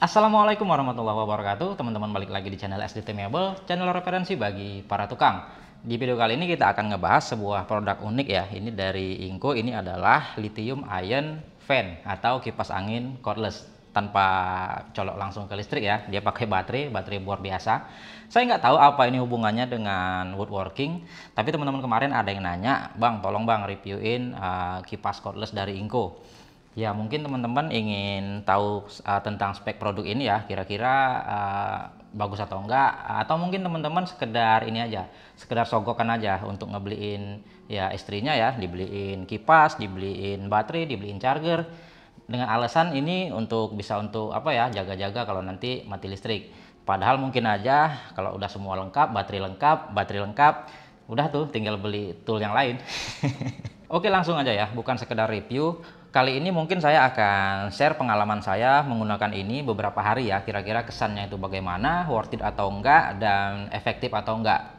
Assalamualaikum warahmatullahi wabarakatuh Teman-teman balik lagi di channel SDT Mebel Channel referensi bagi para tukang Di video kali ini kita akan ngebahas sebuah produk unik ya Ini dari Inko Ini adalah lithium ion fan Atau kipas angin cordless Tanpa colok langsung ke listrik ya Dia pakai baterai, baterai bor biasa Saya nggak tahu apa ini hubungannya dengan woodworking Tapi teman-teman kemarin ada yang nanya Bang tolong bang reviewin uh, kipas cordless dari Inko Ya, mungkin teman-teman ingin tahu uh, tentang spek produk ini ya, kira-kira uh, bagus atau enggak atau mungkin teman-teman sekedar ini aja, sekedar sogokan aja untuk ngebeliin ya istrinya ya, dibeliin kipas, dibeliin baterai, dibeliin charger dengan alasan ini untuk bisa untuk apa ya, jaga-jaga kalau nanti mati listrik. Padahal mungkin aja kalau udah semua lengkap, baterai lengkap, baterai lengkap, udah tuh tinggal beli tool yang lain. Oke, langsung aja ya, bukan sekedar review Kali ini mungkin saya akan share pengalaman saya menggunakan ini beberapa hari ya, kira-kira kesannya itu bagaimana, worth it atau enggak, dan efektif atau enggak.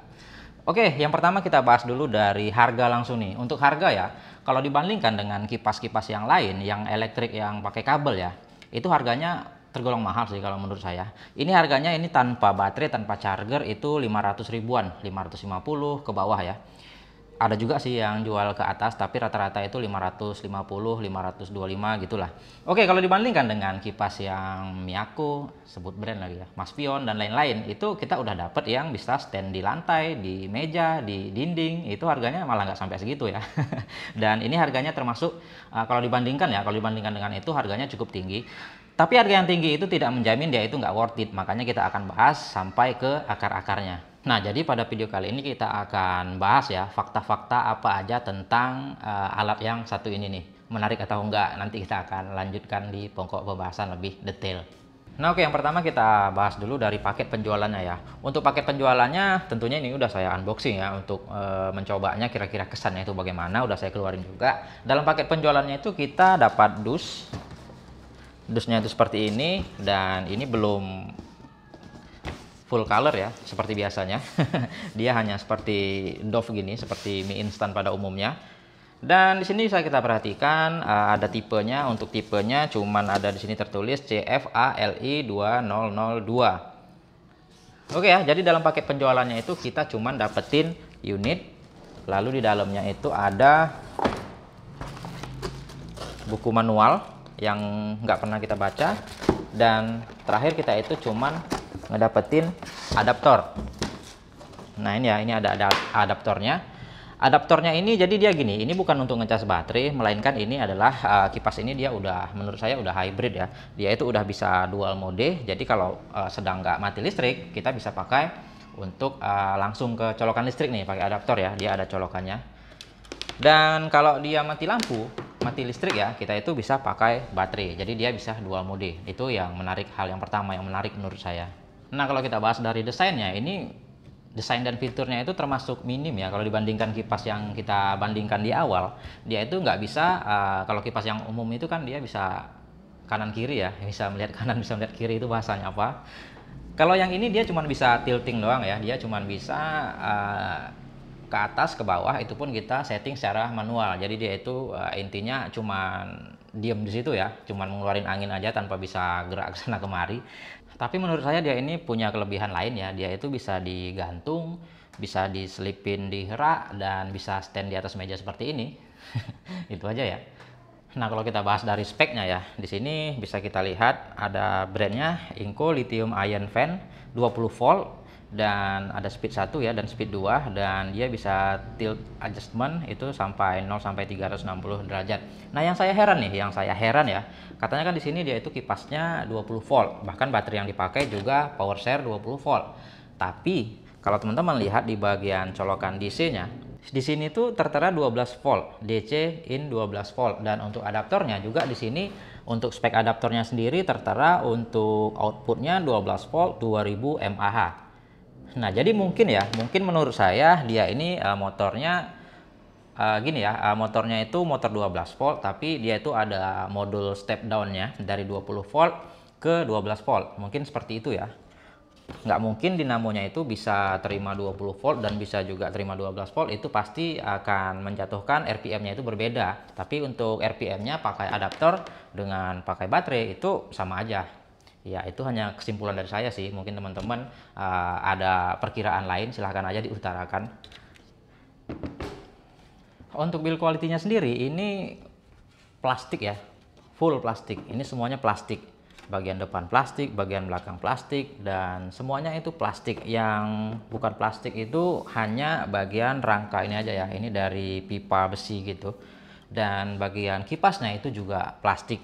Oke, yang pertama kita bahas dulu dari harga langsung nih. Untuk harga ya, kalau dibandingkan dengan kipas-kipas yang lain, yang elektrik yang pakai kabel ya, itu harganya tergolong mahal sih kalau menurut saya. Ini harganya ini tanpa baterai, tanpa charger itu 500 ribuan, 550 ke bawah ya ada juga sih yang jual ke atas tapi rata-rata itu 550, 525 gitulah. Oke, kalau dibandingkan dengan kipas yang Miyako, sebut brand lagi ya, Maspion dan lain-lain, itu kita udah dapet yang bisa stand di lantai, di meja, di dinding, itu harganya malah nggak sampai segitu ya. dan ini harganya termasuk eh, kalau dibandingkan ya, kalau dibandingkan dengan itu harganya cukup tinggi. Tapi harga yang tinggi itu tidak menjamin dia itu nggak worth it. Makanya kita akan bahas sampai ke akar-akarnya. Nah, jadi pada video kali ini kita akan bahas ya fakta-fakta apa aja tentang uh, alat yang satu ini nih. Menarik atau enggak, nanti kita akan lanjutkan di pokok pembahasan lebih detail. Nah oke, yang pertama kita bahas dulu dari paket penjualannya ya. Untuk paket penjualannya tentunya ini udah saya unboxing ya untuk e, mencobanya kira-kira kesannya itu bagaimana, udah saya keluarin juga. Dalam paket penjualannya itu kita dapat dus, dusnya itu seperti ini dan ini belum full color ya seperti biasanya dia hanya seperti Dove gini seperti mie instan pada umumnya dan di sini bisa kita perhatikan eh, ada tipenya untuk tipenya cuman ada di sini tertulis CFALI 2002 Oke ya jadi dalam paket penjualannya itu kita cuman dapetin unit lalu di dalamnya itu ada buku manual yang nggak pernah kita baca dan terakhir kita itu cuman ngedapetin adaptor nah ini ya ini ada, ada adaptornya adaptornya ini jadi dia gini ini bukan untuk ngecas baterai melainkan ini adalah uh, kipas ini dia udah menurut saya udah hybrid ya dia itu udah bisa dual mode jadi kalau uh, sedang nggak mati listrik kita bisa pakai untuk uh, langsung ke colokan listrik nih pakai adaptor ya dia ada colokannya dan kalau dia mati lampu mati listrik ya kita itu bisa pakai baterai jadi dia bisa dual mode itu yang menarik hal yang pertama yang menarik menurut saya nah kalau kita bahas dari desainnya ini desain dan fiturnya itu termasuk minim ya kalau dibandingkan kipas yang kita bandingkan di awal dia itu nggak bisa uh, kalau kipas yang umum itu kan dia bisa kanan kiri ya bisa melihat kanan bisa melihat kiri itu bahasanya apa kalau yang ini dia cuma bisa tilting doang ya dia cuma bisa uh, ke atas ke bawah itu pun kita setting secara manual jadi dia itu uh, intinya cuman diem di situ ya cuman ngeluarin angin aja tanpa bisa gerak ke sana kemari tapi menurut saya dia ini punya kelebihan lain ya dia itu bisa digantung bisa diselipin di rak dan bisa stand di atas meja seperti ini itu aja ya Nah, kalau kita bahas dari speknya ya, di sini bisa kita lihat ada brandnya Inco Lithium Ion Fan 20 volt dan ada speed 1 ya dan speed 2 dan dia bisa tilt adjustment itu sampai 0 sampai 360 derajat. Nah, yang saya heran nih, yang saya heran ya, katanya kan di sini dia itu kipasnya 20 volt, bahkan baterai yang dipakai juga power share 20 volt. Tapi kalau teman-teman lihat di bagian colokan DC-nya, di sini tuh tertera 12 volt, DC in 12 volt dan untuk adaptornya juga di sini untuk spek adaptornya sendiri tertera untuk outputnya 12 volt 2000 mAh Nah, jadi mungkin ya, mungkin menurut saya dia ini uh, motornya uh, gini ya, uh, motornya itu motor 12 volt tapi dia itu ada modul step down-nya dari 20 volt ke 12 volt. Mungkin seperti itu ya. Nggak mungkin dinamonya itu bisa terima 20 volt dan bisa juga terima 12 volt itu pasti akan menjatuhkan RPM-nya itu berbeda. Tapi untuk RPM-nya pakai adaptor dengan pakai baterai itu sama aja Ya, itu hanya kesimpulan dari saya sih. Mungkin teman-teman uh, ada perkiraan lain, silahkan aja diutarakan. Untuk build quality-nya sendiri, ini plastik ya, full plastik. Ini semuanya plastik. Bagian depan plastik, bagian belakang plastik, dan semuanya itu plastik. Yang bukan plastik itu hanya bagian rangka ini aja ya. Ini dari pipa besi gitu. Dan bagian kipasnya itu juga plastik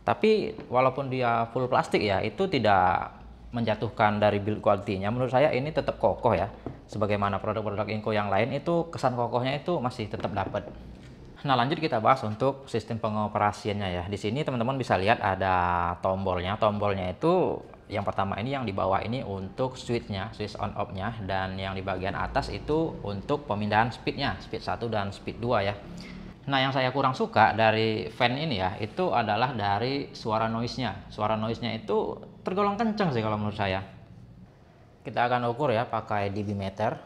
tapi walaupun dia full plastik ya, itu tidak menjatuhkan dari build quality-nya. Menurut saya ini tetap kokoh ya. Sebagaimana produk-produk Inco yang lain itu kesan kokohnya itu masih tetap dapat. Nah lanjut kita bahas untuk sistem pengoperasiannya ya. Di sini teman-teman bisa lihat ada tombolnya. Tombolnya itu yang pertama ini yang di bawah ini untuk switchnya, switch on off-nya. Dan yang di bagian atas itu untuk pemindahan speednya, speed 1 dan speed 2 ya. Nah, yang saya kurang suka dari fan ini ya, itu adalah dari suara noise-nya. Suara noise-nya itu tergolong kencang sih kalau menurut saya. Kita akan ukur ya pakai dB meter.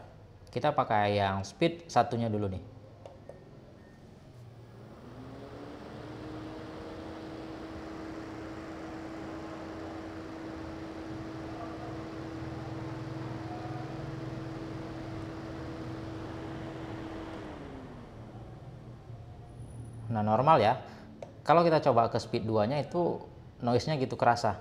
Kita pakai yang speed satunya dulu nih. Nah normal ya. Kalau kita coba ke speed 2-nya itu noise-nya gitu kerasa.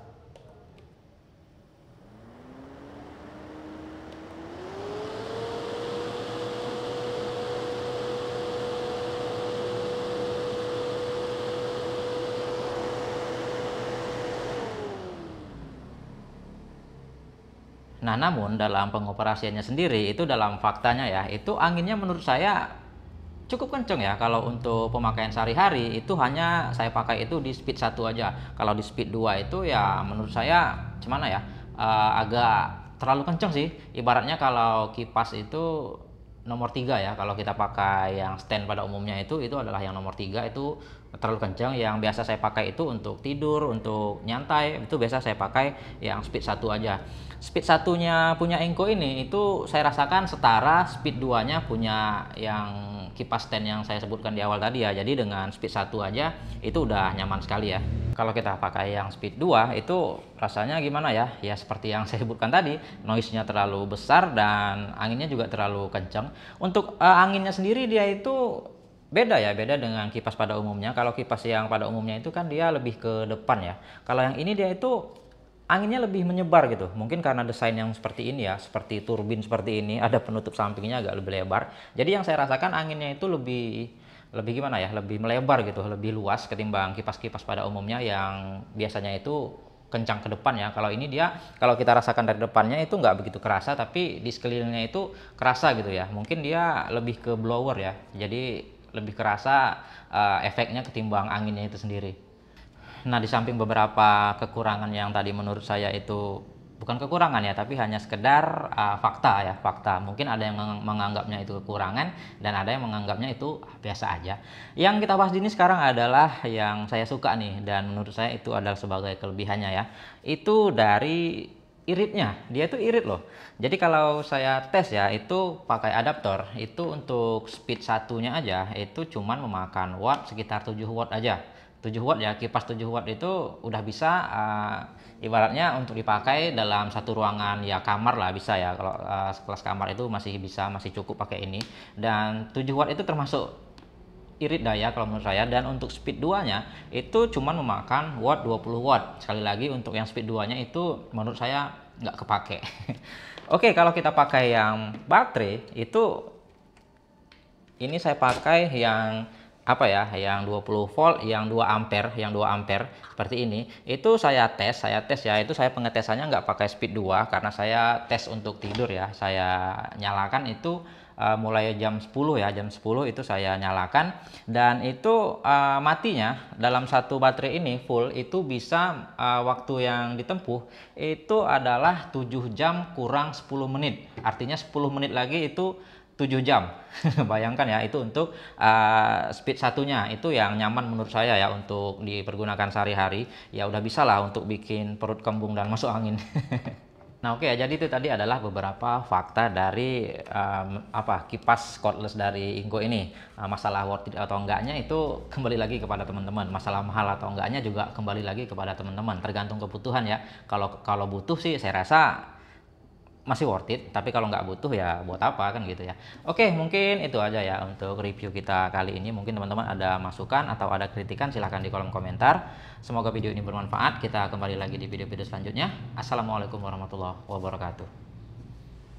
Nah, namun dalam pengoperasiannya sendiri itu dalam faktanya ya, itu anginnya menurut saya cukup kenceng ya kalau untuk pemakaian sehari-hari itu hanya saya pakai itu di speed satu aja kalau di speed 2 itu ya menurut saya gimana ya uh, agak terlalu kenceng sih ibaratnya kalau kipas itu nomor tiga ya kalau kita pakai yang stand pada umumnya itu itu adalah yang nomor tiga itu terlalu kencang yang biasa saya pakai itu untuk tidur untuk nyantai itu biasa saya pakai yang speed satu aja speed satunya punya Engko ini itu saya rasakan setara speed 2 nya punya yang kipas stand yang saya sebutkan di awal tadi ya jadi dengan speed satu aja itu udah nyaman sekali ya kalau kita pakai yang speed 2 itu rasanya gimana ya ya seperti yang saya sebutkan tadi noise nya terlalu besar dan anginnya juga terlalu kencang untuk uh, anginnya sendiri dia itu Beda ya, beda dengan kipas pada umumnya. Kalau kipas yang pada umumnya itu kan dia lebih ke depan ya. Kalau yang ini dia itu anginnya lebih menyebar gitu. Mungkin karena desain yang seperti ini ya, seperti turbin seperti ini, ada penutup sampingnya agak lebih lebar. Jadi yang saya rasakan anginnya itu lebih lebih gimana ya, lebih melebar gitu, lebih luas ketimbang kipas-kipas pada umumnya yang biasanya itu kencang ke depan ya. Kalau ini dia, kalau kita rasakan dari depannya itu nggak begitu kerasa, tapi di sekelilingnya itu kerasa gitu ya. Mungkin dia lebih ke blower ya. Jadi lebih kerasa uh, efeknya ketimbang anginnya itu sendiri. Nah, di samping beberapa kekurangan yang tadi menurut saya itu bukan kekurangan ya, tapi hanya sekedar uh, fakta ya, fakta. Mungkin ada yang menganggapnya itu kekurangan dan ada yang menganggapnya itu biasa aja. Yang kita bahas ini sekarang adalah yang saya suka nih dan menurut saya itu adalah sebagai kelebihannya ya. Itu dari iritnya dia itu irit loh jadi kalau saya tes ya itu pakai adaptor itu untuk speed satunya aja itu cuman memakan watt sekitar 7 watt aja 7 watt ya kipas 7 watt itu udah bisa uh, ibaratnya untuk dipakai dalam satu ruangan ya kamar lah bisa ya kalau uh, kelas kamar itu masih bisa masih cukup pakai ini dan 7 watt itu termasuk irit daya kalau menurut saya dan untuk speed 2 nya itu cuma memakan watt 20 watt sekali lagi untuk yang speed 2 nya itu menurut saya nggak kepake oke kalau kita pakai yang baterai itu ini saya pakai yang apa ya yang 20 volt yang 2 ampere yang 2 ampere seperti ini itu saya tes saya tes ya itu saya pengetesannya nggak pakai speed 2 karena saya tes untuk tidur ya saya nyalakan itu uh, mulai jam 10 ya jam 10 itu saya nyalakan dan itu uh, matinya dalam satu baterai ini full itu bisa uh, waktu yang ditempuh itu adalah 7 jam kurang 10 menit artinya 10 menit lagi itu 7 jam. Bayangkan ya itu untuk uh, speed satunya itu yang nyaman menurut saya ya untuk dipergunakan sehari-hari. Ya udah bisa lah untuk bikin perut kembung dan masuk angin. nah oke okay, ya, jadi itu tadi adalah beberapa fakta dari um, apa kipas cordless dari Ingo ini uh, masalah worth it atau enggaknya itu kembali lagi kepada teman-teman masalah mahal atau enggaknya juga kembali lagi kepada teman-teman tergantung kebutuhan ya kalau kalau butuh sih saya rasa masih worth it tapi kalau nggak butuh ya buat apa kan gitu ya oke mungkin itu aja ya untuk review kita kali ini mungkin teman-teman ada masukan atau ada kritikan silahkan di kolom komentar semoga video ini bermanfaat kita kembali lagi di video-video selanjutnya assalamualaikum warahmatullahi wabarakatuh